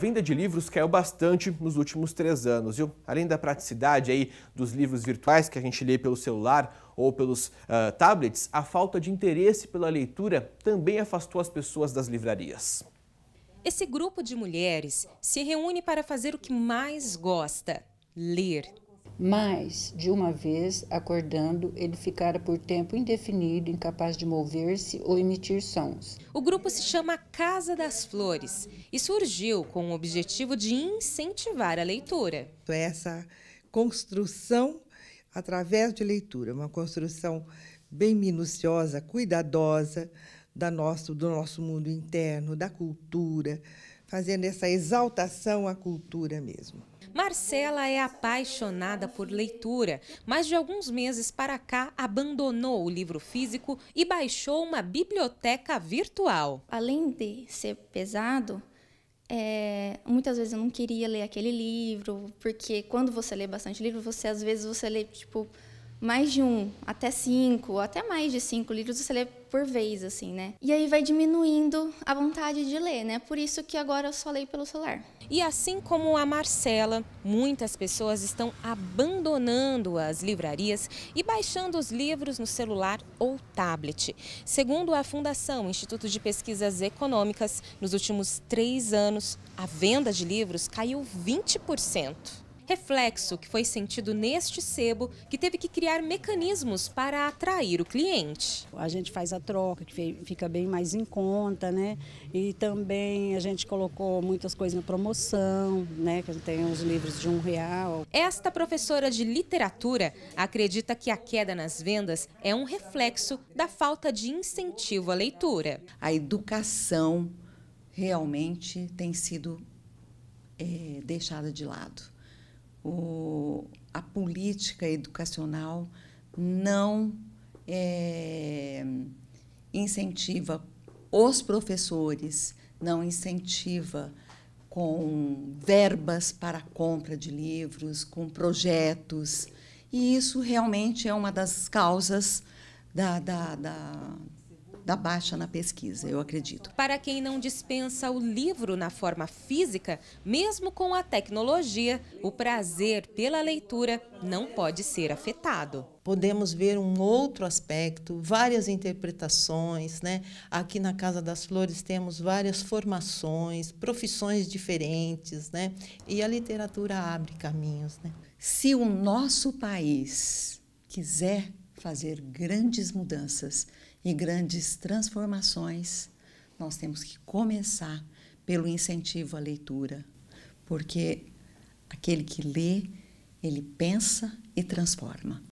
venda de livros caiu bastante nos últimos três anos, viu? Além da praticidade aí dos livros virtuais que a gente lê pelo celular ou pelos uh, tablets, a falta de interesse pela leitura também afastou as pessoas das livrarias. Esse grupo de mulheres se reúne para fazer o que mais gosta: ler. Mas, de uma vez, acordando, ele ficara por tempo indefinido, incapaz de mover-se ou emitir sons. O grupo se chama Casa das Flores e surgiu com o objetivo de incentivar a leitura. Então, é essa construção através de leitura, uma construção bem minuciosa, cuidadosa da nosso, do nosso mundo interno, da cultura, fazendo essa exaltação à cultura mesmo. Marcela é apaixonada por leitura, mas de alguns meses para cá abandonou o livro físico e baixou uma biblioteca virtual. Além de ser pesado, é, muitas vezes eu não queria ler aquele livro, porque quando você lê bastante livro, você às vezes você lê tipo mais de um, até cinco, ou até mais de cinco livros você lê por vez, assim, né? E aí vai diminuindo a vontade de ler, né? Por isso que agora eu só leio pelo celular. E assim como a Marcela, muitas pessoas estão abandonando as livrarias e baixando os livros no celular ou tablet. Segundo a Fundação Instituto de Pesquisas Econômicas, nos últimos três anos, a venda de livros caiu 20% reflexo que foi sentido neste sebo que teve que criar mecanismos para atrair o cliente. A gente faz a troca, que fica bem mais em conta, né? E também a gente colocou muitas coisas na promoção, né? Que tem uns livros de um real. Esta professora de literatura acredita que a queda nas vendas é um reflexo da falta de incentivo à leitura. A educação realmente tem sido é, deixada de lado o, a política educacional não é, incentiva os professores, não incentiva com verbas para a compra de livros, com projetos. E isso realmente é uma das causas da, da, da da baixa na pesquisa, eu acredito. Para quem não dispensa o livro na forma física, mesmo com a tecnologia, o prazer pela leitura não pode ser afetado podemos ver um outro aspecto, várias interpretações, né? Aqui na Casa das Flores temos várias formações, profissões diferentes, né? E a literatura abre caminhos, né? Se o nosso país quiser fazer grandes mudanças, e grandes transformações, nós temos que começar pelo incentivo à leitura, porque aquele que lê, ele pensa e transforma.